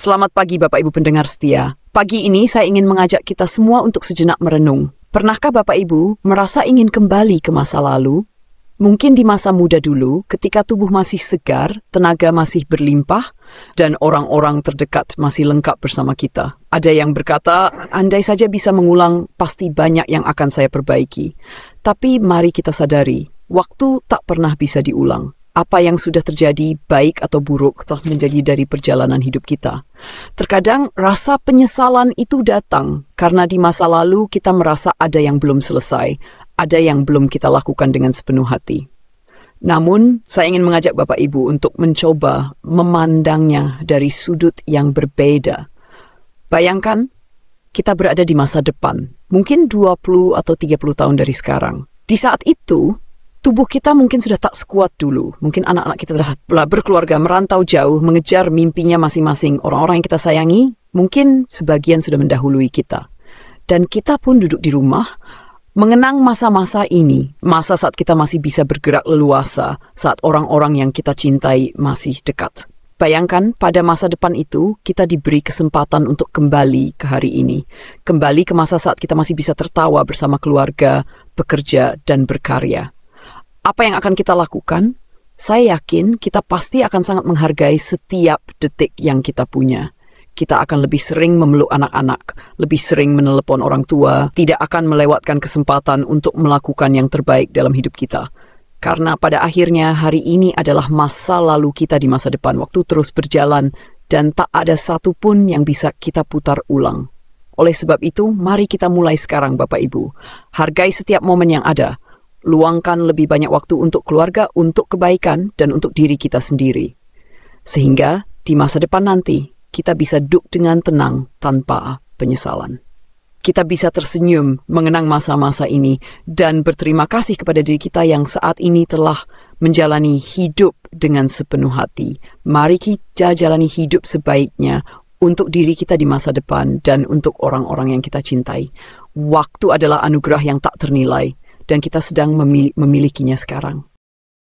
Selamat pagi Bapak Ibu pendengar setia. Pagi ini saya ingin mengajak kita semua untuk sejenak merenung. Pernahkah Bapak Ibu merasa ingin kembali ke masa lalu? Mungkin di masa muda dulu, ketika tubuh masih segar, tenaga masih berlimpah, dan orang-orang terdekat masih lengkap bersama kita. Ada yang berkata, andai saja bisa mengulang, pasti banyak yang akan saya perbaiki. Tapi mari kita sadari, waktu tak pernah bisa diulang apa yang sudah terjadi, baik atau buruk, telah menjadi dari perjalanan hidup kita. Terkadang rasa penyesalan itu datang karena di masa lalu kita merasa ada yang belum selesai, ada yang belum kita lakukan dengan sepenuh hati. Namun, saya ingin mengajak Bapak Ibu untuk mencoba memandangnya dari sudut yang berbeda. Bayangkan, kita berada di masa depan, mungkin 20 atau 30 tahun dari sekarang. Di saat itu, tubuh kita mungkin sudah tak sekuat dulu. Mungkin anak-anak kita sudah berkeluarga merantau jauh, mengejar mimpinya masing-masing. Orang-orang yang kita sayangi mungkin sebagian sudah mendahului kita. Dan kita pun duduk di rumah, mengenang masa-masa ini, masa saat kita masih bisa bergerak leluasa, saat orang-orang yang kita cintai masih dekat. Bayangkan pada masa depan itu kita diberi kesempatan untuk kembali ke hari ini, kembali ke masa saat kita masih bisa tertawa bersama keluarga, bekerja, dan berkarya apa yang akan kita lakukan, saya yakin kita pasti akan sangat menghargai setiap detik yang kita punya. Kita akan lebih sering memeluk anak-anak, lebih sering menelepon orang tua, tidak akan melewatkan kesempatan untuk melakukan yang terbaik dalam hidup kita. Karena pada akhirnya hari ini adalah masa lalu kita di masa depan. Waktu terus berjalan dan tak ada satupun yang bisa kita putar ulang. Oleh sebab itu, mari kita mulai sekarang Bapak Ibu. Hargai setiap momen yang ada luangkan lebih banyak waktu untuk keluarga, untuk kebaikan, dan untuk diri kita sendiri. Sehingga di masa depan nanti, kita bisa duduk dengan tenang tanpa penyesalan. Kita bisa tersenyum mengenang masa-masa ini dan berterima kasih kepada diri kita yang saat ini telah menjalani hidup dengan sepenuh hati. Mari kita jalani hidup sebaiknya untuk diri kita di masa depan dan untuk orang-orang yang kita cintai. Waktu adalah anugerah yang tak ternilai dan kita sedang memilikinya sekarang.